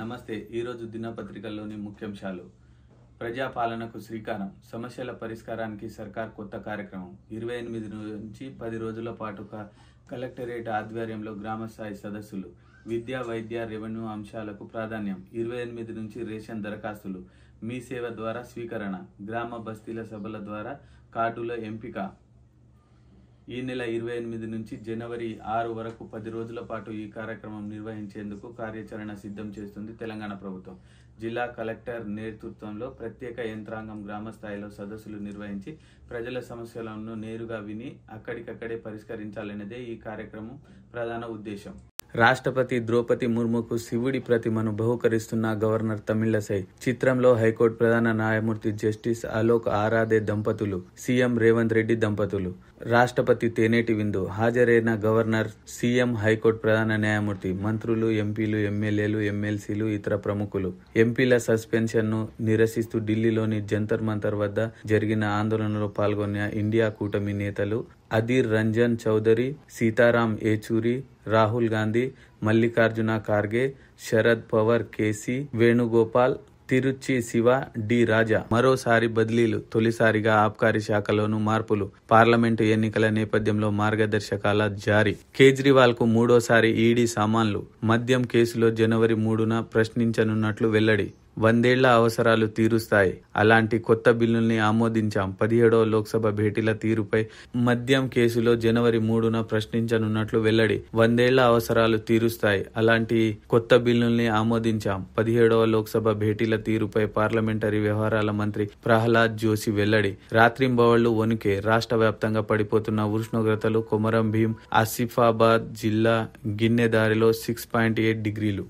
నమస్తే ఈరోజు దినపత్రికల్లోని ముఖ్యాంశాలు ప్రజాపాలనకు శ్రీకారం సమస్యల పరిష్కారానికి సర్కార్ కొత్త కార్యక్రమం ఇరవై ఎనిమిది నుంచి పది రోజుల పాటు కలెక్టరేట్ ఆధ్వర్యంలో గ్రామస్థాయి సదస్సులు విద్య వైద్య రెవెన్యూ అంశాలకు ప్రాధాన్యం ఇరవై ఎనిమిది నుంచి రేషన్ దరఖాస్తులు మీ సేవ ద్వారా స్వీకరణ గ్రామ బస్తీల సభల ద్వారా కార్డుల ఎంపిక ఈ నెల ఇరవై ఎనిమిది నుంచి జనవరి ఆరు వరకు పది రోజుల పాటు ఈ కార్యక్రమం నిర్వహించేందుకు కార్యాచరణ సిద్ధం చేస్తుంది తెలంగాణ ప్రభుత్వం జిల్లా కలెక్టర్ నేతృత్వంలో ప్రత్యేక యంత్రాంగం గ్రామ స్థాయిలో సదస్సులు నిర్వహించి ప్రజల సమస్యలను నేరుగా విని అక్కడికక్కడే పరిష్కరించాలనేదే ఈ కార్యక్రమం ప్రధాన ఉద్దేశం రాష్ట్రపతి ద్రౌపది ముర్ముకు శివుడి ప్రతిమను బహుకరిస్తున్న గవర్నర్ తమిళసై చిత్రంలో హైకోర్టు ప్రధాన న్యాయమూర్తి జస్టిస్ అలోక్ ఆరాధే దంపతులు సీఎం రేవంత్ రెడ్డి దంపతులు రాష్ట్రపతి తేనేటి విందు హాజరైన గవర్నర్ సీఎం హైకోర్టు ప్రధాన న్యాయమూర్తి మంత్రులు ఎంపీలు ఎమ్మెల్యేలు ఎమ్మెల్సీలు ఇతర ప్రముఖులు ఎంపీల సస్పెన్షన్ను నిరసిస్తూ ఢిల్లీలోని జంతర్ మంతర్ వద్ద జరిగిన ఆందోళనలో పాల్గొన్న ఇండియా కూటమి నేతలు అధీర్ రంజన్ చౌదరి సీతారాం ఏచూరి రాహుల్ గాంధీ మల్లికార్జున ఖార్గే శరద్ పవర్ కేసీ వేణుగోపాల్ తిరుచి శివ డి రాజా మరోసారి బదిలీలు తొలిసారిగా ఆబ్కారీ శాఖలోనూ మార్పులు పార్లమెంటు ఎన్నికల నేపథ్యంలో మార్గదర్శకాల జారీ కేజ్రీవాల్ కు మూడోసారి ఈడీ సామాన్లు మద్యం కేసులో జనవరి మూడున ప్రశ్నించనున్నట్లు వెల్లడి వందేళ్ల అవసరాలు తీరుస్తాయి అలాంటి కొత్త బిల్లుల్ని ఆమోదించాం పదిహేడవ లోక్సభ భేటీల తీరుపై మద్యం కేసులో జనవరి మూడున ప్రశ్నించనున్నట్లు వెల్లడి వందేళ్ల అవసరాలు తీరుస్తాయి అలాంటి కొత్త బిల్లుల్ని ఆమోదించాం పదిహేడవ లోక్సభ భేటీల తీరుపై పార్లమెంటరీ వ్యవహారాల మంత్రి ప్రహ్లాద్ జోషి వెల్లడి రాత్రింబవళ్లు వణుకే రాష్ట్ర వ్యాప్తంగా పడిపోతున్న ఉష్ణోగ్రతలు కొమరం భీం ఆసిఫాబాద్ జిల్లా గిన్నెదారిలో సిక్స్ పాయింట్ ఎయిట్ డిగ్రీలు